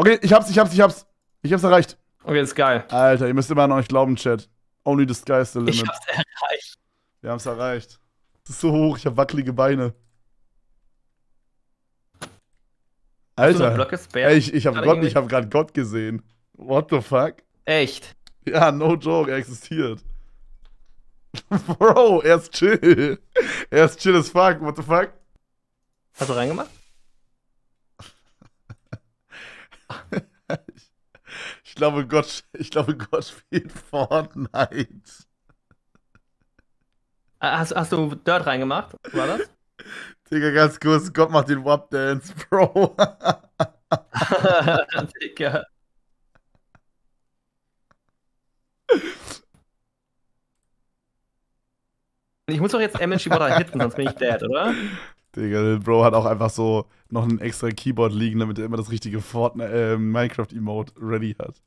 Okay, ich hab's, ich hab's, ich hab's. Ich hab's erreicht. Okay, ist geil. Alter, ihr müsst immer an euch glauben, Chat. Only the sky is the limit. Ich hab's erreicht. Wir haben's erreicht. Es ist so hoch, ich hab wackelige Beine. Alter. Ey, ich, ich hab Gott, ich hab grad Gott gesehen. What the fuck? Echt? Ja, no joke, er existiert. Bro, er ist chill. Er ist chill as fuck, what the fuck? Hast du reingemacht? ich glaube, Gott, ich glaube, Gott spielt Fortnite. Hast, hast du Dirt reingemacht? War das? Digga, ganz kurz, Gott macht den Wap Dance, Bro. Digga. Ich muss doch jetzt MNG Water hitten, sonst bin ich dead, oder? Digga, der Bro hat auch einfach so noch ein extra Keyboard liegen, damit er immer das richtige Fortnite, äh, Minecraft-Emote ready hat.